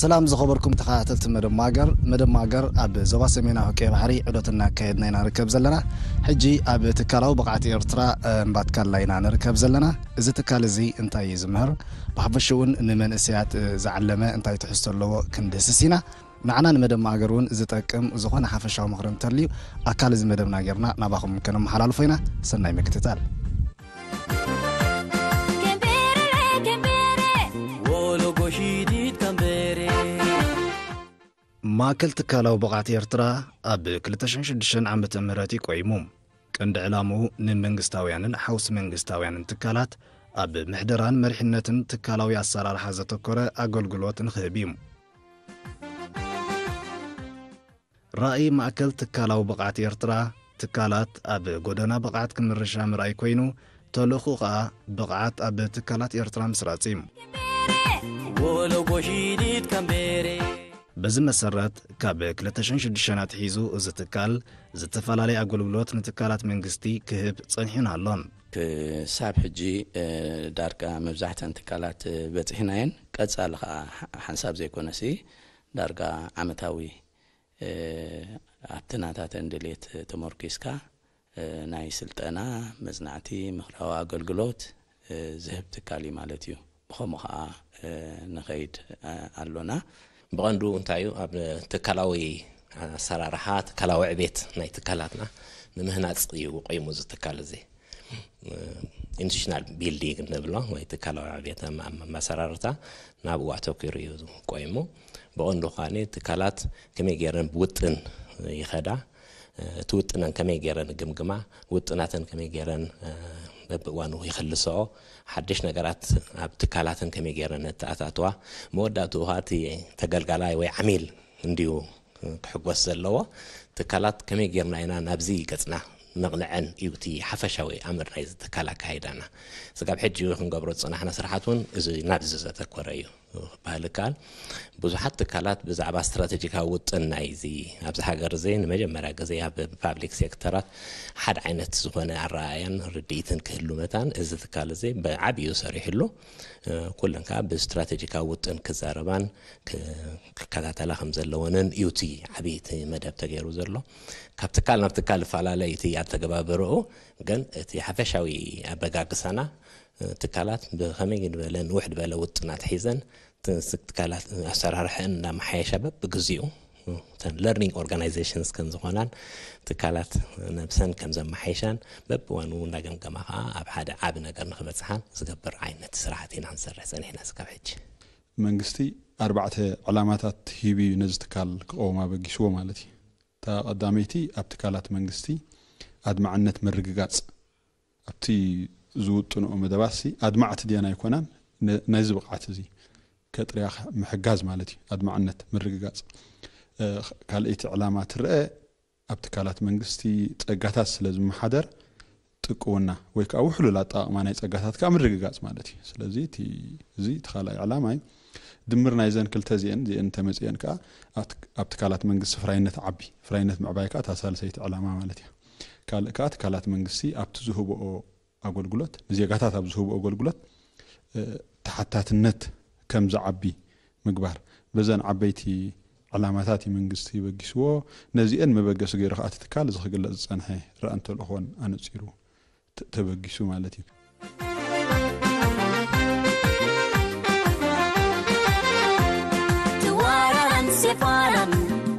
ሰላም ዝኸበርኩም ተኸታተልቲ መደብ ማገር መደብ ማገር ኣብ ዞባ ሰሜናዊ ቀይ ባሕሪ ዕዶት እናካየድና ኢና ንርከብ ዘለና ሕጂ ኣብ ትካላዊ ብቕዓቲ ኤርትራ እምባትካላ ኢና ንርከብ ዘለና እዚ ትካል እዚ እንታይ እዩ ዝምህር ብሓፈሽኡ እውን ንመንእስያት ዝዓለመ እንታይ ትሕዝቶ ኣለዎ ክንድስስ ኢና ንዓና ንመደብ ማገር እውን ዝጠቅም ዝኾነ ሓፈሻዊ ምኽሪ እንተልዩ ኣካል እዚ መደብና ጌርና ናባኹም ከነመሓላልፎ ኢና ሰናይ ምክትታል ማእከል ትካላዊ ብቕዓቲ ኤርትራ ኣብ 206 ዓ ምህረት ይቆይሙ ቀንዲ ዕላሙኡ ንመንግስታውያንን ሓውሲ መንግስታውያንን ትካላት ኣብ ምሕደራን መሪሕነትን ትካላዊ ኣሰራርሓ ዘተኮረ ኣገልግሎት ንኽህብ እዩ ራእይ ማእከል ትካላዊ ብቕዓቲ ኤርትራ ትካላት ኣብ ጎደና ብቕዓት ክምርሻ ምርኣይ ኮይኑ ተልእኹ ኸኣ ብቕዓት ኣብ ትካላት ኤርትራ ምስራጺ እዩ በዚ መሰረት ካብ 206 ሸናት ሒዙ እዚ ትካል ዝተፈላለየ ኣገልግሎት ንትካላት መንግስቲ ክህብ ጸኒሕን ኣሎን ክሳብ ሕጂ ዳርቃ መብዛሕተን ትካላት በፂሕና የን ቀጻሊ ከዓ ሓንሳብ ዘይኮነ ሲ ዳርጋ ዓመታዊ ኣብትናታተን ድሌት ተመርኪስካ ናይ ስልጠና መጽናዕቲ ምክራዊ ኣገልግሎት ዝህብ ትካል እዩ ማለት እዩ ብከምኡ ከዓ ንኸይድ ኣሎና ብቐንዱ እንታይ እዩ ኣብ ትካላዊ ኣሰራርሓ ትካላዊ ዕቤት ናይ ትካላትና ንምህናፅ እዩ ቆይሙ ዝትካል እዚ ኢንስቲቱሽናል ቢልዲንግ ንብሎ ወይ ትካላዊ ዕቤት ኣመሰራርታ ናብኡ ኣተኪሩ እዩ ቆይሙ ብቐንዱ ከዓኒ ትካላት ከመይ ገይረን ብውጥን ይኸዳ እቲ ውጥነን ከመይ ገይረን ግምግማ ውጥናተን ከመይ ገይረን በብእዋኑ ይኽልስኦ ሓድሽ ነገራት ኣብ ትካላትን ከመይ ገይረ ነተኣታትዋ መወዳእትኡ ከዓ እቲ ተገልጋላይ ወይ ዓሚል እንዲዩ ክሕጎስ ዘለዎ ትካላት ከመይ ጌርና ኢና ናብዚ ገጽና ነቕንዐን እዩ እቲ ሓፈሻዊ ኣምር ናይ ዝትካል ኣካይዳና ስጋብ ሕጂ ክንገብሮ ዝፅናሕና ስራሓት እውን እዚ ናብዚ ዘተኮረ እዩ ባህል ካል ብዙሓት ትካላት ብዛዕባ ስትራቴጂካዊ ውጥን ናይዚ ኣብዚ ሃገር እዚ ንመጀመርያ ግዜ ኣብ ፓብሊክ ሴክተራት ሓደ ዓይነት ዝኾነ ኣረኣያን ርድኢትን ክህሉ መታን እዚ ትካል እዚ ብዓብዩ ሰሪሕሉ ኩለን ከዓ ብስትራቴጂካዊ ውጥን ክዛረባን ክከታተላ ከም ዘለዎንን እዩ ቲ ዓብይቲ መደብ ተገይሩ ዘሎ ካብ ትካል ናብ ትካል ዝፈላለዩ እቲ ኣተገባብርኡ ግን እቲ ሓፈሻዊ ኣበጋግሳና ትካላት ብኸመይ ግንበለን ውሕድ በለ ውጥናት ሒዘን ትካላት ኣሰራርሐን እናመሓየሻ በብግዚኡ እተን ለርኒንግ ኦርጋናይዜሽንስ ከም ዝኾናን ትካላት ነብሰን ከም ዘመሓይሻን በብዋኑ እንዳገምገማ ከዓ ኣብ ሓደ ዓብ ነገር ንክበፅሓን ዝገብር ዓይነት ስራሕቲ ኢና ክንሰርሕ ፀኒሕና ስካብ ሕጂ መንግስቲ ኣርባዕተ ዕላማታት ሂብ እዩ ነዚ ትካል ክቀወማ በጊስዎ ማለት እዩ እታ ቀዳመይቲ ኣብ ትካላት መንግስቲ ኣድማዕነት ምርግጋፅ ኣብቲ ዝውጥንኦ መደባሲ ኣድማዕቲ ድና ኣይኮናን ናይዚ ብቕዓት እዚ ከጥርያ ምሕጋዝ ማለት እዩ ኣድማዕነት ምርግጋፅ ካልአይቲ ዕላማ ትርአ ኣብ ትካላት መንግስቲ ፀጋታት ስለ ዝመሓደር ጥቅውና ወይ ከዓ ውሕሉል ኣጠቃቅማ ናይ ፀጋታት ከዓ ምርግጋፅ ማለት እዩ ስለዚ እዚ እቲ ካልኣይ ዕላማ እዩ ድምር ናይ ዘን ክልተ ዚአን ዚአን ተመፅአን ከዓ ኣብ ትካላት መንግስቲ ፍራይነት ዓቢ ፍራይነት ምዕባይ ከዓ ታሳልሰይቲ ዕላማ ማለት እያ ካልእ ከዓ ትካላት መንግስቲ ኣብቲ ዝህብኦ ኣገልግሎት ንዜጋታት ኣብ ዝህቡ ኣገልግሎት ተሓታትነት ከም ዝዓቢ ምግባር በዘን ዓበይቲ ዕላማታት መንግስቲ በጊስዎ ነዚአን መበገሲ ገይሩ ከዓ ትትካል እዚ ክግለፅ ዝፀንሐ ርአ እንተልእኾን ኣነፂሩ ተበጊሱ ማለት እዩ ዋራንሴፋራን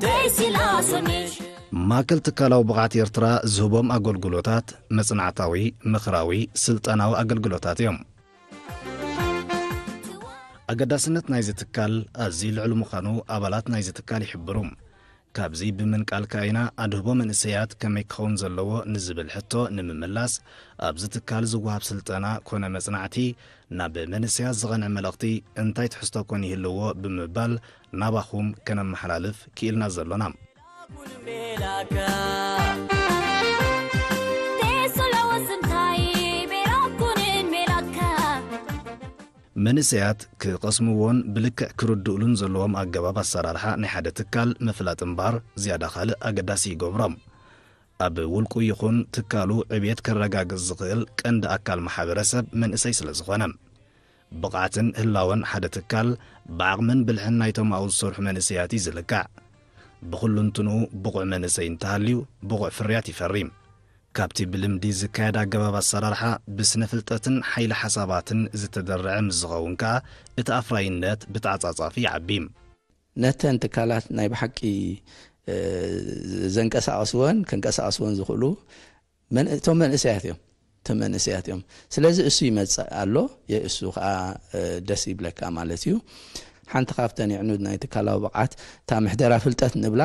ደይሲላሰሜሽ ማእከል ትካላዊ ብቕዓቲ ኤርትራ ዝህቦም ኣገልግሎታት መፅናዕታዊ ምኽራዊ ስልጠናዊ ኣገልግሎታት እዮም ኣገዳስነት ናይዚትካል ኣዝ ልዕሉ ምዃኑ ኣባላት ናይዚ ትካል ይሕብሩ ካብዚ ብምንቃልካ ኢና ኣድህቦ መንእሰያት ከመይ ክኸውን ዘለዎ ንዝብል ሕቶ ንምምላስ ኣብዚ ትካል ዝወሃብ ስልጠና ኮነ መፅናዕቲ ና ብ መንእሰያት ዝቐንዕ መልእኽቲ እንታይ ትሕዝቶ ኮን ይህልዎ ብምባል ናባኹም ከነመሓላልፍ ክኢልና ዘሎና መንእሰያት ክቐስምዎን ብልክዕ ክርድኡሉን ዘለዎም ኣገባብ ኣሰራርሓ ናይ ሓደ ትካል ምፍላጥ እምበር ዝያዳ ኻልእ ኣገዳሲ ይገብሮም ኣብ ውልቁ ይኹን ትካሉ ዕብየት ከረጋግጽ ዝኽእል ቀንዲ ኣካል ማሕበረሰብ መንእሰይ ስለ ዝኾነ ብቕዓትን ህላውን ሓደ ትካል ብዓቕምን ብልሕን ናይቶም ኣብኡ ዝሰርሑ መንእሰያት እዩ ዝልካዕ ብኩሉንትንኡ ብቑዕ መንእሰይ እንተሃልዩ ብቑዕ ፍርያት ይፈሪም ካብቲ ብልምዲ ዝካየድ ኣገባብ ኣሰራርሓ ብስነ ፍልጠትን ሓይሊ ሓሳባትን ዝተደረዐ ምስ ዝኸውን ከዓ እቲ ኣፍራይነት ብጣዕፃጻፊ ይዓቢም ነተን ትካላት ናይ ብሓቂ ዘንቀሳቀስዎን ከንቀሳቀስዎን ዝኽእሉ እት እቶም መንእሰያት እዮም ስለዚ እሱ ይመፅ ኣሎ የእሱ ከዓ ደስ ይብለካ ማለት እዩ ሓንቲ ካብተን ይዕኑ ናይ ትካላዊ ብቕዓት እታ ምሕደራ ፍልጠት ንብላ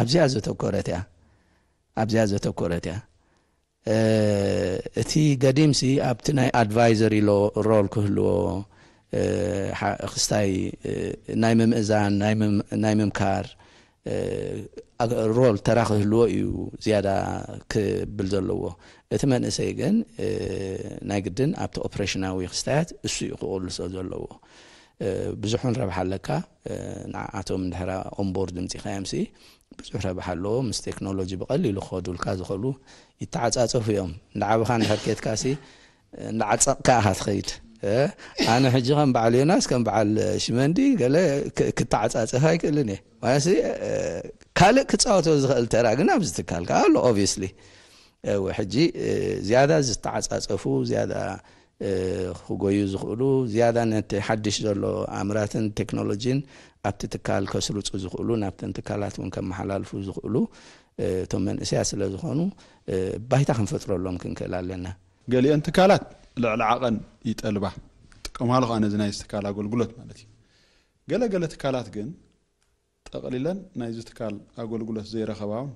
ኣብዚኣ ዘተኮረት እያ ኣብዚኣ ዘተኮረት እያ እቲ ገዲምሲ ኣብቲ ናይ ኣድቫይዘሪ ሮል ክህልዎ ክስታይ ናይ ምምእዛን ናይ ምምካር ሮል ተራ ክህልዎ እዩ ዝያዳ ክብል ዘለዎ እቲ መንእሰይ ግን ናይ ግድን ኣብቲ ኦፕሬሽናዊ ክስታያት እሱ እዩ ክቕልሶ ዘለዎ ብዙሕ ንረብሓ ኣለካ ንዓኣቶም እንድሕራ ኦንቦርድ ምፂኻ የምሲ ብዙሕ ረብሓ ኣለዎ ምስ ቴክኖሎጂ ብቐሊሉ ክኸዱልካ ዝኽእሉ ይተዓፃፀፉ እዮም እንዳዓብኻ እንድሕር ኬትካሲ እንዳዓፀቕካ ኢኻ ትኸይድ ኣነ ሕጂ ከም በዓል ዮናስ ከም በዓል ሽመንዲ ገለ ክተዓፃፅፍ ኣይክእልን እየ ማለት ካልእ ክፃወቶ ዝኽእል ተራ ግን ኣብዚ ትካልካ ኣሎ ኦብስሊ ሕጂ ዝያዳ ዝተዓፃፀፉ ዝያዳ ክጎዩ ዝኽእሉ ዝያዳ ነቲ ሓድሽ ዘሎ ኣእምራትን ቴክኖሎጂን ኣብቲ ትካል ከስርፁ ዝኽእሉ ናብተን ትካላት እውን ከመሓላልፉ ዝኽእሉ እቶም መንእሰያ ስለ ዝኾኑ ባይታ ክንፈጥረሎም ክንክእል ኣለና ገሊአን ትካላት ልዕሊ ዓቐን ይጠልባ ጥቀማሉ ከዓ ነዚ ናይ ትካል ኣገልግሎት ማለት እዩ ገለገለ ትካላት ግን ጠቕሊለን ናይዚ ትካል ኣገልግሎት ዘይረኸባ ውን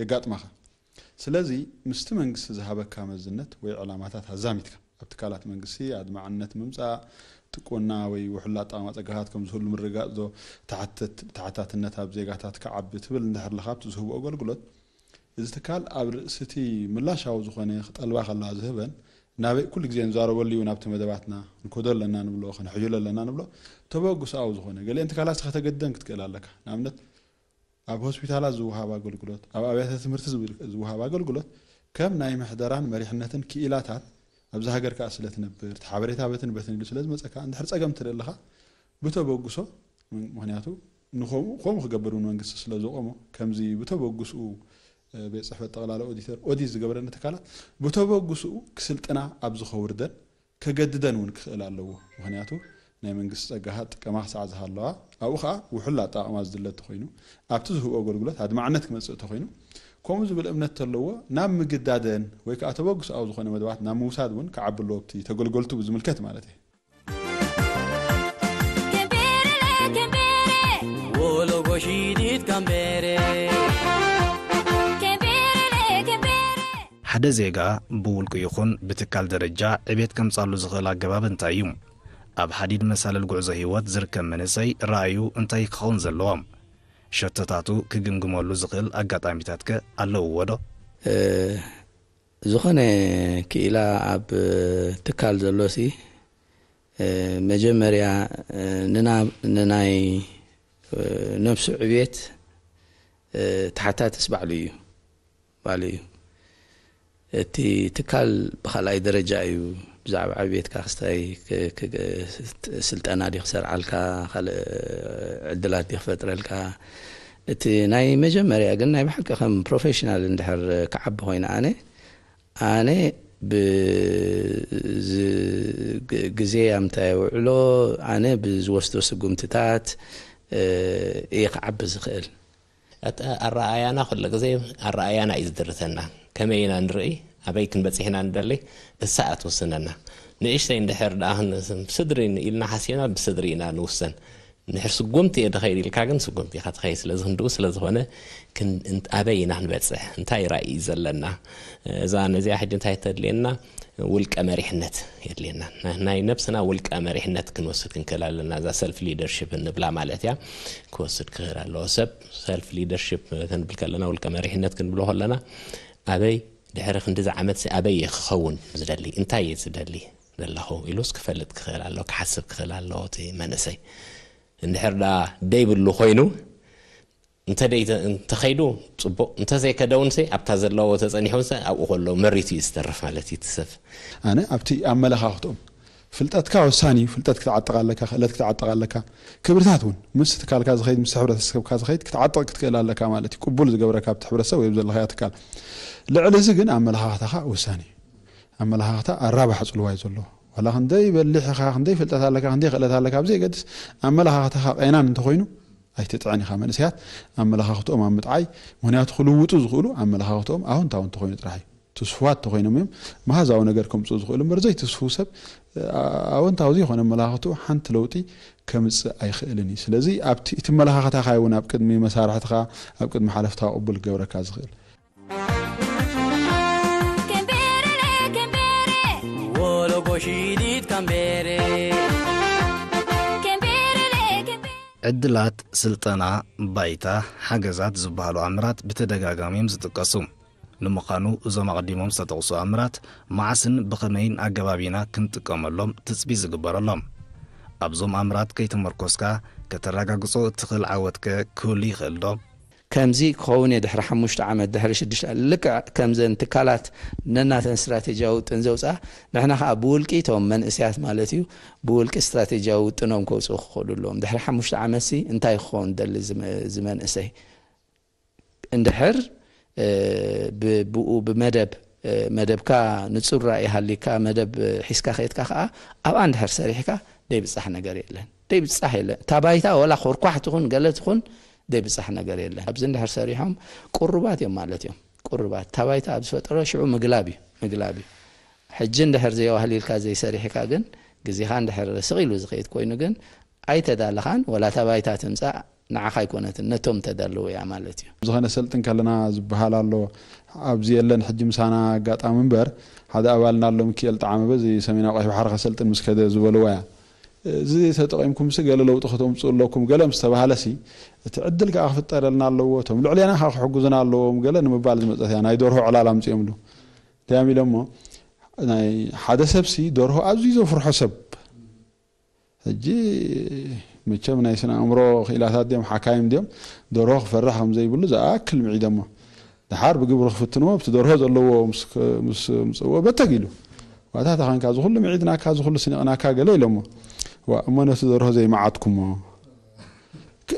የጋጥመኻ ስለዚ ምስቲ መንግስቲ ዝሃበካ መዝነት ወይ ዕላማታት ኣዛሚትካ ትካላት መንግስቲ ኣድማዕነት ምምፃእ ጥቁና ወይ ውሕላጣ መፀጋታት ከም ዝህሉ ምርጋፅ ዶ ታሕታትነት ኣብ ዜጋታት ክዓቢ ትብል እንድሕር ለካ ብቲ ዝህቦ ኣገልግሎት እዚ ትካል ኣብ ርእሲ እቲ ምላሻዊ ዝኾነ ክጠልባ ከላ ዝህበን ናበይ ኩሉ ግዜ ንዛረበሉ እዩ ናብቲ መደባትና ንኮዶ ኣለና ንብሎ ክንሕጅሉ ኣለና ንብሎ ተበግሳዊ ዝኾነ ገሊአን ትካላት ከተገደን ክትክእል ኣለካ ንኣብነት ኣብ ሆስፒታላት ዝውሃብ ኣገልግሎት ኣብ ኣብያተ ትምህርቲ ዝውሃብ ኣገልግሎት ከም ናይ ምሕደራን መሪሕነትን ክኢላታት ኣብዚ ሃገር ከዓ ስለ ትነብር እቲ ሓበሬታ በትን በትን ኢሉ ስለ ዝመፀካ እንድሕር ፀገም ትደለካ ብተበግሶ ምክንያቱ ንከምኡ ከምኡ ክገብር እውን መንግስቲ ስለ ዘቆሞ ከምዚ ብተበግስኡ ቤት ፅሕፈት ጠቕላለ ኦዲተር ኦዲት ዝገበረኒ ትካላት ብተበግስኡ ክስልጥና ኣብ ዝኸውርደን ከገድደን እውን ክኽእል ኣለዎ ምክንያቱ ናይ መንግስቲ ፀጋኻ ጥቀማ ክሳዕ ዝሃለዋ ኣብኡ ከዓ ውሑል ኣጠቃቅማ ዝድለ እተኮይኑ ኣብቲ ዝህቦ ኣገልግሎት ኣድማዕነት ክመፅእ እተኮይኑ كم زبل أمنة تلوه نام مجددين ويك أتوقس أو زخنة مدوات نام موساد ون كعب اللوبتي تقول قلت بزمل كت مالتي حدا زيغا بول كيخون بتكال درجة عبيت كم صالو زغلا قباب انتايوم أب حديد مسال القعزة هيوات زر كم منسي خون زلوام ሸተታቱ ክግምግመሉ ዝኽእል ኣጋጣሚታት ከ ኣለውዎ ዶ ዝኾነ ክኢላ ኣብ ትካል ዘሎ ሲ መጀመርያ ንናይ ነብሲ ዕብት ታሕታትስ ባዕሉ እዩ ባዕሉ እዩ እቲ ትካል ብካልኣይ ደረጃ እዩ ብዛዕባ ዕብትካ ክስታይ ስልጠና ዲ ክሰርዓልካ ካልእ ዕድላት ዲ ክፈጥረልካ እቲ ናይ መጀመርያ ግን ናይ ባሓቂ ከም ፕሮፌሽናል እንድሕር ክዓቢ ኮይኑ ኣነ ኣነ ብግዜ ኣብ ምንታይ ውዕሎ ኣነ ብዝወስዶ ስጉምትታት እየ ክዓቢ ዝኽእል ኣረኣያና ኩሉ ግዜ ኣረኣያና እዩ ዝድርተና ከመይ ኢና ንርኢ ኣበይ ክንበፂሕና ንደለይ እሳ እያ ትውስነና ንእሽተይ እንድሕር ድኣህን ስድሪ ኢልና ሓሲብና ብስድሪ ኢና ንውሰን ንድሕር ስጎምቲ እየ ትኸይድ ኢልካ ግን ስጎምቲ ኢኻ ትኸይድ ስለዚ ክንድኡ ስለ ዝኾነ ኣበይ ኢና ክንበፅሕ እንታይ ራእዩ ዘለና እዛ ነዚኣ ሕጂ እንታይ ተድልየና ውልቀ መሪሕነት የድልየና ናይ ነብስና ውልቀ መሪሕነት ክንወስድ ክንክእል ኣለና እዛ ሰልፍ ሊደርሽፕ እንብላ ማለት እያ ክወስድ ክኽእል ኣለዎ ሰብ ሰልፍ ሊደርሽፕ ክንብል ከለና ውልቀ መሪሕነት ክንብሎ ከለና ኣበይ ድሕሪ ክንዲዚ ዓመት ኣበይ እየ ክኸውን ዝደሊ እንታይ እየ ዝደሊ ዘለኹ ኢሉስ ክፈልጥ ክኽእል ኣለዎ ክሓስብ ክኽእል ኣለዎ እቲ መንእሰይ እንድሕር ዳ ደይብሉ ኮይኑ እንተኸይዱ ፅቡቅ እንተዘይከደውንሰ ኣብታ ዘለዎ ተፀኒሑን ኣብኡ ከሎ መሬቱ እዩ ዝተርፍ ማለት እዩ ትሰብ ኣነ ኣብቲ ኣመለኻኽትኦም ፍልጠትካ ወሳኒ እዩ ፍልጠት ክትዓጥቕ ኣለካ ክእለት ክትዓጥቕ ኣለካ ክብርታት እውን ምስ ትካልካ ዝኸይድ ምስ ሕብረተሰብካ ዝኸይድ ክትዓጥቕ ክትክእል ኣለካ ማለት እዩ ቅቡል ዝገብረካ ብቲ ሕብረተሰብ ወይ ዘለካዮ ትካል ልዕሊ እዚ ግን ኣመለኻኽታኻ ወሳኒ እዩ ኣመለኻኽታ ኣራባሕ ፅልዋይ ዘለዎ ዋላ ክንደይ በሊሕኻ ክንደይ ፍልጠት ኣለካ ክንደይ ክእለት ኣለካ ብዘይገድስ ኣመለኻኽታኻ ቀናን እንተኮይኑ ኣይትጥዕን ኢኻ መንእስያት ኣመለኻኽትኦም ኣብ ምጥዓይ ምክንያቱ ክልውጡ ዝኽእሉ ኣመለኻኽትኦም ኣሁንታው እንተኮይኑ ጥራሕ እዩ تصفات تغينهم ما هذا أو نقدر كم تصفوا لهم برزاي تصفوا سب أو أنت عاوز يخون ملاحظتو حن تلوتي كم تص أي خلني سلزي أبت يتم ملاحظة تخاي ونا أبكد مي مسار حتخا أبكد محلف تها أقبل جورة كازغيل عدلات سلطانة بايتا حاجزات زبالو عمرات بتدقاقاميم زتقاسوم ንምዃኑ እዞም ኣቐዲሞም ዝተጠቕሱ ኣእምራት መዓስን ብኸመይን ኣገባቢና ክንጥቀመሎም ትፅቢ ዝግበረሎም ኣብዞም ኣእምራት ከይተመርኮስካ ከተረጋግጾ እትኽእል ዓወትከ ክህሉ ይኽእል ዶ ከምዚ ክኸውን እየ ድሕሪ ሓሙሽተ ዓመት ድሕሪ ሽዱሽተ ልክዕ ከምዘን ትካላት ነናተን እስትራቴጂያዊ ውጥን ዘውፅኣ ንሕና ከዓ ብውልቂ እቶም መንእስያት ማለት እዩ ብውልቂ እስትራቴጂያዊ ውጥኖም ከውፅኡ ክኽእሉ ኣለዎም ድሕሪ ሓሙሽተ ዓመት ሲ እንታይ ክኸውን ደሊ ዝመንእሰይ እንድሕር ብብኡ ብመደብ መደብካ ንፁር ራእይ ሃሊካ መደብ ሒዝካ ከድካ ከዓ ኣብኣ ንድሕር ሰሪሕካ ደይብፃሕ ነገር የለን ደይብፃሕ የለን እታ ባይታ ወላ ኮርኳሕ ትኹን ገለ ትኹን ደይብፃሕ ነገር የለን ኣብዚ ንድሕር ሰሪሖም ቁርባት እዮም ማለት እዮም ቁርባት እታ ባይታ ኣብ ዝፈጠሮ ሽዑ ምግላብ እዩ ምግላብ እዩ ሕጂ እንድሕር ዘየዋህሊልካ ዘይሰሪሕካ ግን ግዜኻ እንድሕር ስቕ ኢሉ ዝኸይድ ኮይኑ ግን ኣይተዳለኻን ወላ ተባይታ ትምፃእ ንዓኻ ኣይኮነትን ነቶም ተዳለዉ እያ ማለት እዩ ዝኾነ ሰልጥን ከለና ዝበሃል ኣሎ ኣብዚ የለን ሕጂ ምሳና ኣጋጣሚ እምበር ሓደ ኣባልና ኣሎ ሚክኤል ጣዕሚ በዚ ሰሜናዊ ቀይሕ ባሕሪ ከሰልጥን ምስ ከደ ዝበልዋ እያ እዚ ተጠቂምኩም ስ ገለ ለውጢ ክተምፁ ኣለኩም ገለ ምስ ተባሃለሲ እቲ ዕድል ከዓ ክፍጠረልና ኣለዎ እቶም ልዕልያና ከዓ ክሕግዙና ኣለዎም ገለ ንምባል ዝመፀት እያ ናይ ደርሆ ዕላል ኣምፅኦም ኢሉ ድያም ኢሎሞ ናይ ሓደ ሰብሲ ደርሆ ኣዝዩ ዘፍርሖ ሰብ ሕጂ መቸም ናይ ስነ ኣእምሮ ክኢላታት ድዮም ሓካይም ድዮም ደርሆ ክፈርሕ ከም ዘይብሉ ዝኣክል ምዒ ደሞ ድሓር ብግብሪ ክፍትንዎ ብቲ ደርሆ ዘለዎ ምስ ምፅዎ በተግ ኢሉ ዋታ ታኸንካ ዝኩሉ ምዒድናካ ዝኩሉ ስኒቕናካ ገለ ኢሎሞ እሞ ነቲ ደርሆ ዘይመዓትኩሞ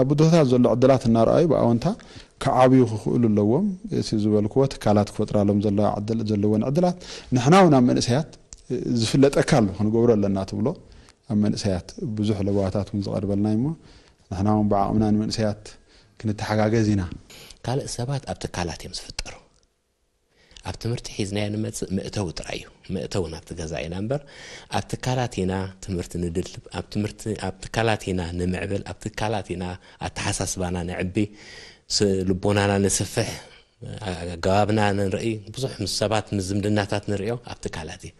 ኣብ ብድሆታት ዘሎ ዕድላት እናረኣዩ ብኣወንታ ክዓብዩ ክኽእሉ ኣለዎም እቲ ዝበልክዎ ትካላት ክፈጥራሎም ዘለዎን ዕድላት ንሕና እውን ኣብ መንእሰያት ዝፍለጠካ ኣሎ ክንገብሮ ኣለና ትብሎ ኣብ መንእሰያት ብዙሕ ለበዋታት እውን ዝቐርበልና እሞ ንሕና እውን ብዓቕምና ንመንእሰያት ክንተሓጋገዝ ኢና ካልእ ሰባት ኣብ ትካላት እዮም ዝፍጠሩ ኣብ ትምህርቲ ሒዝናዮ ንመፅእ ምእተው ጥራይ እዩ ምእተው ናብቲ ገዛ ኢና እምበር ኣብ ትካላትና ትምህርቲ ንድልብ ኣብ ትካላትና ንምዕብል ኣብ ትካላትና ኣተሓሳስባና ንዕቢ ልቦናና ንስፍሕ ኣገባብና ንርኢ ብዙሕ ምስ ሰባት ምስ ዝምድናታት ንሪኦ ኣብ ትካላት እዩ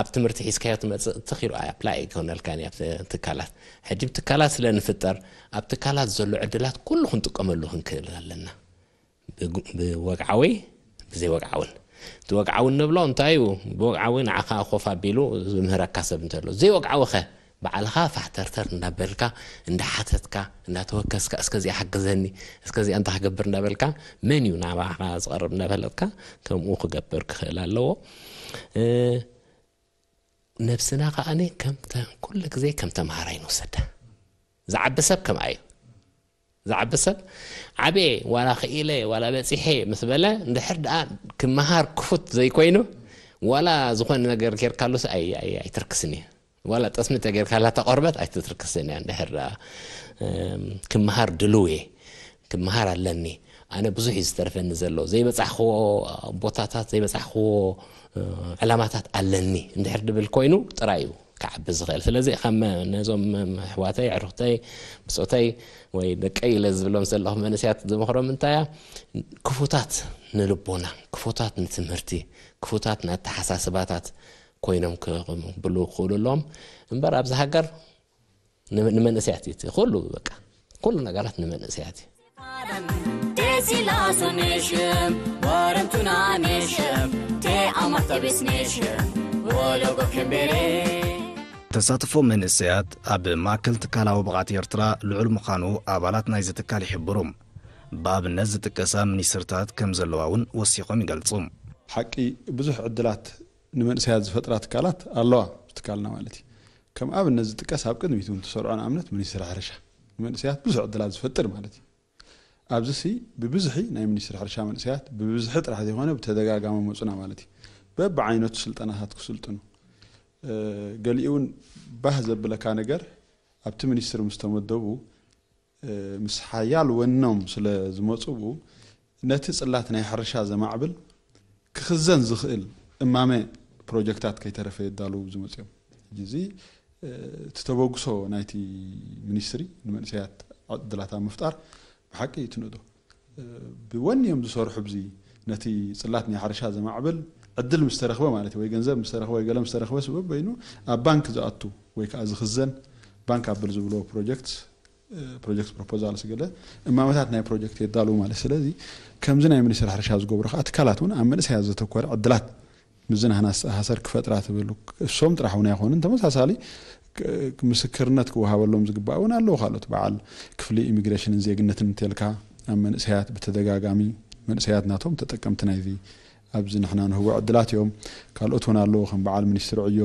ኣብ ትምህርቲ ሒዝካዮ ትመፅእ እትኺሉ ኣፕላይ ይኮነልካኒ ኣብ ትካላት ሕጂ ብትካላት ስለ ንፍጠር ኣብ ትካላት ዘሎ ዕድላት ኩሉ ክንጥቀመሉ ክንክእል ኣለና ብወግዓዊ ዘይወግዓውን ዝወግዓውን ንብሎ እንታይ እዩ ብወግዓዊ ንዓኻ ኮፍ ኣቢሉ ዝምህረካ ሰብ እንተሎ ዘይወግዓዊ ኸ ባዕልኻ ፋሕተርተር እንዳበልካ እንዳሓተትካ እንዳተወከስካ እስከዚኣ ሓገዘኒ እስከዚኣ እንታክገብር እንዳበልካ መን እዩ ናባኻ ዝቐርብ እንዳፈለጥካ ከምኡ ክገብር ክኽእል ኣለዎ ነብስና ከዓኒ ኩሉ ግዜ ከም ተምሃራይ ንውሰዳ ዝዓቢ ሰብ ከምኣ እዩ ዝዓበሰብ ዓበየ ዋላ ክኢለ ዋላ በፂሐ ምስ በለ እንድሕር ደኣ ክመሃር ክፉት ዘይኮይኑ ዋላ ዝኾነ ነገር ጌርካሉስ ኣይትርክስን እየ ዋላ ጠስሚ ተጌርካላ ተቆርበት ኣይትትርክስን እያ እንድሕር ደኣ ክመሃር ድልው እየ ክመሃር ኣለኒ ኣነ ብዙሕ እዩ ዝተረፈኒ ዘሎ ዘይበፃሕኽዎ ቦታታት ዘይበፃሕኽዎ ዕላማታት ኣለኒ እንድሕር ድብል ኮይኑ ጥራይ እዩ كعب إسرائيل فلذي خم نزوم حواتي عرقتي بسوتي ويدكاي لازم لهم سلهم من سيات دمخرم من تايا كفوتات نلبونا كفوتات نتمرتي كفوتات نتحساس باتات كوينم كرم بلو خلو لهم نبرا بزهجر نمن سياتي خلو بكا كل نجارات نمن سياتي Tee silas on nation, varantuna nation, tee ammatta bis nation, voi joko kymperi. ተሳትፎ መንእሰያት ኣብ ማእከል ትካላዊ ብቕዓት ኤርትራ ልዑል ምዃኑ ኣባላት ናይ ዝትካል ይሕብሩ ብኣብነት ዝጥቀሳ ሚኒስትርታት ከም ዘለዋ እውን ወሲኾም ይገልጹ ሓቂ ብዙሕ ዕድላት ንመንእሰያት ዝፈጥራ ትካላት ኣለዋ ትካልና ማለት እዩ ከም ኣብነት ዝጥቀስ ኣብ ቅድሚት እውን ተሰርዖ ንኣብነት ሚኒስትር ሕርሻ ንመንእሰያት ብዙሕ ዕድላት ዝፈጥር ማለት እዩ ኣብዚ ሲ ብብዝሒ ናይ ሚኒስትር ሕርሻ መንእሰያት ብብዝሒ ጥራሕ ዘይኮነ ብተደጋጋሚ መፁና ማለት እዩ በብዓይነቱ ስልጠናታት ክስልጥኑ ገሊኡን ባህ ዘብለካ ነገር ኣብቲ ሚኒስትር ምስ ተመደቡ ምስ ሓያል ወኖም ስለ ዝመፅቡ ነቲ ፅላት ናይ ሕርሻ ዘማዕብል ክኽዘን ዝኽእል እማመ ፕሮጀክታት ከይተረፈ የዳልው ዝመፁ እዮም እዚ እቲ ተበግሶ ናይቲ ሚኒስትሪ ንመንእሰያት ዕድላታት ምፍጣር ብሓቂ ይትንእዶ ብወኒ እዮም ዝሰርሑ ብዚ ነቲ ፅላት ናይ ሕርሻ ዘማዕብል قدل مسترخوه معناته وي جنزب مسترخوه وي قلم مسترخوه سبب بينو البنك زاتو وي كاز خزن بنك ابل زبلو بروجكت بروجكت بروبوزال سجله اما متات ناي بروجكت يدالو مال سلازي كم زنا يمن يسرح رشا از غبرخ اتكالاتون امن سي از تكور عدلات مزنا هنا هسر كفطرات بيلو سوم طرحون يا خون انت مسالي مسكرنت كوهابلوم زغباون الله خالت بعال كفلي ايميغريشن زيغنتن تلكا امن سيات بتدغاغامي من سيات ناتوم تتكمتنا يذي ኣብዚ ንሕና ንህቦ ዕድላት እዮም ካልኦት እውን ኣለዉ ከም በዓል ሚኒስትር ዕዮ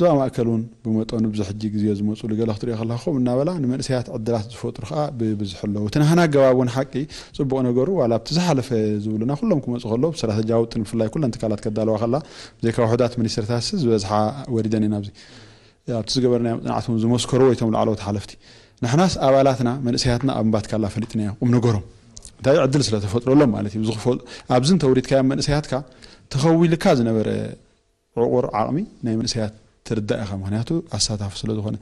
ዞባ ማእከል እውን ብመጠኑ ብዙ ሕጂ ግዜ ዝመፁሉ ገለ ክትሪኦ ከለካ ከምኡ እናበላ ንመንእሰያት ዕድላት ዝፈጥሩ ከዓ ብብዙሕ ኣለዉ እቲ ናህና ኣገባብ እውን ሓቂ ፅቡቅ ነገሩ ዋላ ኣብቲ ዝሓለፈ ዝብሉና ኩሎም ክመፁ ከለዉ ብስትራተጂ ኣውጥ ብፍላይ ኩለን ትካላት ከዳለዋ ከላ ብዘይካ ውሕዳት ሚኒስትርታት ዝበዝሓ ወዲደን ኢና ኣብዚ ኣብቲ ዝገበርናዮ ፅንዓት እውን ዝመስከሩ ወይቶም ላዕለዎት ሓለፍቲ ንሕናስ ኣባላትና መንእሰያትና ኣብ እምባትካላ ፈሊጥና እዮም ቁም ነገሮም እንታይ ዕድል ስለ ተፈጥረሎም ማለት እዩ ዝኽፈሉ ኣብዚ እንተውሪድካዮ መንእሰያትካ ተኸዊልካ ዝነበረ ዕቑር ዓቕሚ ናይ መንእሰያት ትርዳእ ኢኻ ምክንያቱ ኣሳታፊ ስለ ዝኾነ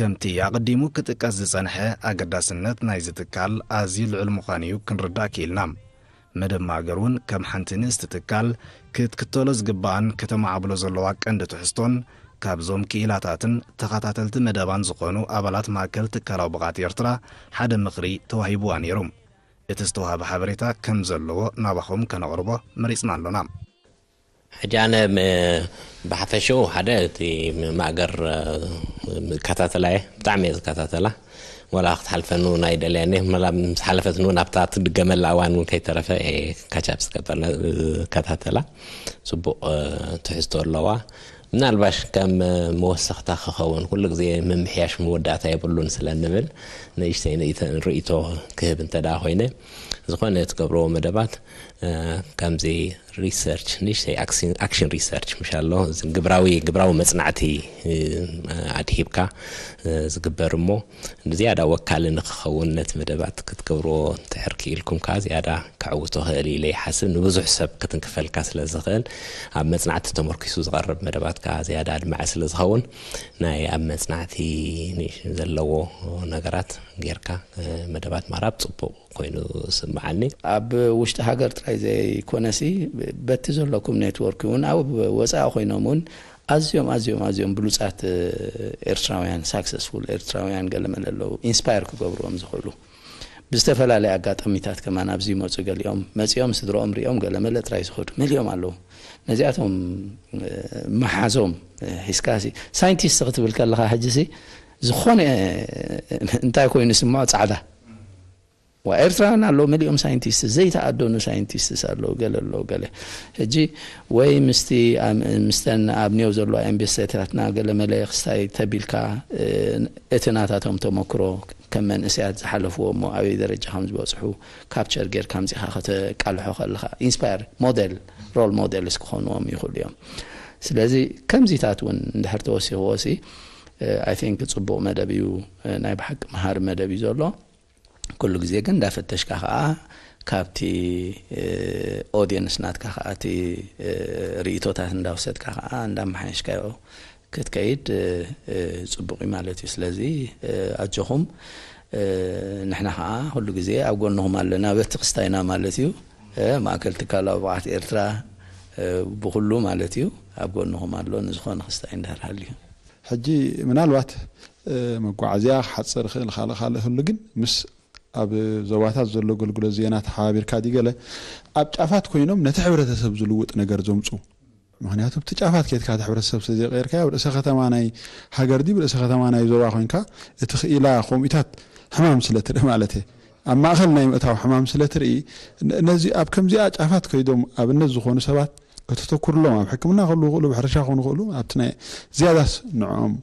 ከምቲ ኣቐዲሙ ክጥቀስ ዝጸንሐ ኣገዳስነት ናይዚ ትካል ኣዝዩ ልዑል ምዃን እዩ ክንርዳእ ክኢልና መደብ ሃገር እውን ከም ሓንቲ ንእስቲ ትካል ክትክተሎ ዝግባአን ከተማዓብሎ ዘለዋ ቀንዲ ትሕዝቶን ካብዞም ክኢላታትን ተኸታተልቲ መደባን ዝኾኑ ኣባላት ማእከል ትካላዊ ብቓት ኤርትራ ሓደ ምኽሪ ተዋሂብዋ ነይሩ እቲ ዝተዋሃበ ሓበሬታ ከም ዘለዎ ናባኹም ከነቕርቦ መሪፅና ኣሎና ሕጂ ኣነ ብሓፈሽኡ ሓደ እቲ ማእገር ዝከታተላ እየ ብጣዕሚ እየ ዝከታተላ ወላ ክትሓልፈን እውን ኣይደልያኒ ምስ ሓለፈት እውን ኣብታ ትድገመላ እዋን እውን ከይተረፈ ካቻብ ዝከታተላ ፅቡቕ ትሕዝቶ ኣለዋ ምናልባሽ ከም መወሰኽታ ክኸውን ኩሉ ግዜ ምምሕያሽ መወዳእታ የብሉን ስለ ንብል ንእሽተይ ርእቶ ክህብ እንተደ ኮይነ ዝኾነ ትገብርዎ መደባት ከምዚ ሪሰርች አክሽን ሪሰርች ምሻ ግብራዊ ግብራዊ መፅናዕቲ ኣድሂብካ ዝግበር እሞ ዝያዳ ወካሊ ንክኸውን ነቲ መደባት ክትገብርዎ ትሕርክ ኢልኩም ከዓ ዝያዳ ክዕውቶ ክእል ኢለ ይሓስብ ንብዙሕ ሰብ ክትንክፈልካ ስለ ዝኽእል ኣብ መፅናዕቲ ተመርኪሱ ዝቐርብ መደባት ከዓ ዝያዳ ኣድማዐ ስለ ዝኸውን ናይ ኣብ መፅናዕቲ ዘለዎ ነገራት ጌርካ መደባት ምቅራብ ፅቡቅ ኮይኑ ስምዓኒ ኣብ ውሽጢ ሃገር ጥራይ ዘይኮነሲ በቲ ዘለኩም ኔትወርክ እውን ኣብ ወፃኢ ኮይኖም እውን ኣዝዮም ኣዝዮም ኣዝዮም ብሉፃት ኤርትራውያን ሳክሰስፉል ኤርትራውያን ገለመለ ኣለዉ ኢንስፓየር ክገብርዎም ዝኽእሉ ብዝተፈላለየ ኣጋጣሚታት ከማ ናብዚ መፁ ገሊኦም መፂኦም ስድሮኦም ሪኦም ገለመለ ጥራይ ዝኸዱ መሊኦም ኣለዉ ነዚኣቶም መሓዞም ሒዝካሲ ሳይንቲስት ክትብል ከለካ ሕጂ ሲ ዝኾነ እንታይ ኮይኑ ስምዖ ፃዕዳ وإيرتران على مليون ساينتيست زي تعدونو ساينتيست سالو قال له قال هجي وي مستي مستن أبنيو زلو أم بي سيتراتنا قال مليخ ستاي تبيلكا آه، اتناتاتهم تمكرو كمن اسيات زحلفو مو أوي درجة همز بوصحو كابتشر غير كامزي خاخت كالحو خلخا إنسبير موديل رول موديل اسكخون وامي خليهم سلازي كامزي تاتون ندحرتو وسي هو وسي أي ثينك تصبو مدابيو نايب حق مهار مدابيو زلو ኩሉ ግዜ ግን እንዳፈተሽካ ከዓ ካብቲ ኦድየንስ ናትካ ከዓ እቲ ርእቶታት እንዳውሰድካ ከዓ እንዳመሓየሽካዮ ክትከይድ ፅቡቅ እዩ ማለት እዩ ስለዚ ኣጆኹም ንሕና ከዓ ኩሉ ግዜ ኣብ ጎንኹም ኣለና በቲ ክስታይና ማለት እዩ ማእከል ትካል ኣብ ብቕዓት ኤርትራ ብኩሉ ማለት እዩ ኣብ ጎንኹም ኣሎ ንዝኾነ ክስታይ እንዳርሃል እዩ ሕጂ ምናልባት መጓዓዝያ ክሓፅር ክእል ካልእ ካልእ ህሉ ግን ምስ اب زوایت از زلگلگل زینات حاضر کادیگله اب چافات کوینم نت حبرت سب زلوت نگار زمتو مهنیات اب تچافات که اتکاد حبرت سب سیج غیر که اب سخت معنای حجر دی اب سخت معنای زوای خون که اتخیل خوم اتات حمام سلتر مالته اما آخر نیم اتاو حمام سلتری نزی اب کم زیاد چافات کویدم اب نزخون سبات ከተተክሩሎም ኣብ ሕክምና ክህሉ ይኽእሉ ብሕርሻ ክኾኑ ይኽእሉ ኣብቲ ናይ ዝያዳስ ንዕኦም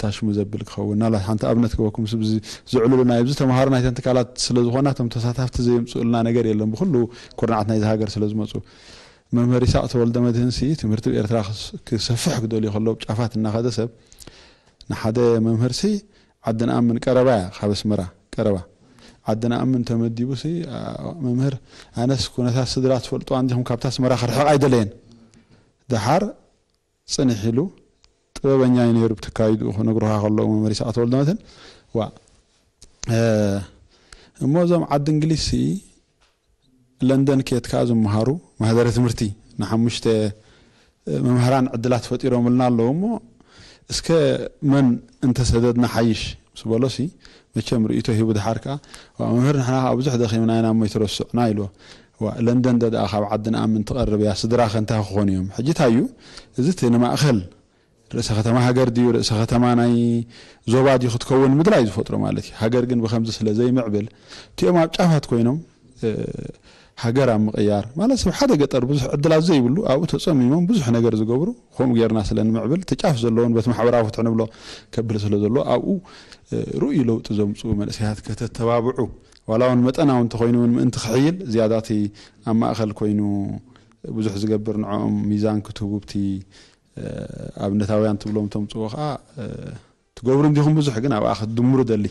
ታሽሙ ዘብል ክኸውን ናላት ሓንቲ ኣብነት ክበኩም ዝዕልሉና ብዚ ተምሃሮ ናይተን ትካላት ስለዝኾና እቶም ተሳታፍቲ ዘየምፅኡልና ነገር የለን ብኩሉ ኩርናዓት ናይዚ ሃገር ስለዝመፁ መምህር ይስቅ ተወልደ መድህንሲ ትምህርቲ ብኤርትራ ክሰፍሕ ክደልዩ ከለዉ ጫፋት እናኸደ ሰብ ንሓደ መምህርሲ ዓድና ኣምን ቀረባ እያ ካብ ኣስመራ ቀረባ ዓድና ኣምን ተመዲቡ መምህር ኣነስ ኩነታት ስድራ ትፈልጡ ኣንዲኹም ካብታ ኣስመራ ክርሕቕ ኣይደለየን ድሓር ፅንሕ ኢሉ ጥበበኛ ነይሩ ብትካይድኡ ክነግርካ ከለዉ መመሪ ሰዓት ወልደመትን ዋ እሞ እዞም ዓዲ እንግሊዝ ለንደን ከየትካ ዝምሃሩ ማህደረ ትምህርቲ ንሓሙሽተ መምህራን ዕድላት ፈጢሮም ልና ኣለዉ እሞ እስከ መን እንተሰደድና ሓይሽ ምስ በሎ መቸም ርእቶ ሂቡ ድሓር ከዓ መምህር ንሕና ከዓ ብዙሕ ደኺምና ኢና እሞ ይትረስዑና ኢልዎ ለንደን ደ ካብ ዓዲ ንኣምን ትቐርብ እያ ስድራ ስድራኸ እንታይ ክኾኑ እዮም ሕጂ እዩ እዚ እቲ ንማእኸል ርእሰ ከተማ ሃገር ድዩ ርእሰ ከተማ ናይ ዞባ ድዩ ክትከውን ምድላይ ዝፈጥሮ ማለት እዩ ሃገር ግን ብከምዚ ስለ ዘይምዕብል እቲኦም ኣብ ጫፋት ኮይኖም هجر عم غيار ما له سب حدا قطر بس عدل عزيز بلو أو تصوم يوم بس إحنا جرز جبرو خوم غير ناس لأن معبل تجاف زلون بس محاور عفوت عنه بلو كبر سلو زلو أو رؤي لو تزوم سو من أسهات كت التوابعه ولا أن مت أنا وأنت خوينو أنت خيل زياداتي أما أخل كوينو بزح زجبر نعم ميزان كتب وبتي أب نتاوي أنت بلوم تمتوخ آه تجبرن ديهم بزح جنا وأخذ دمرو دلي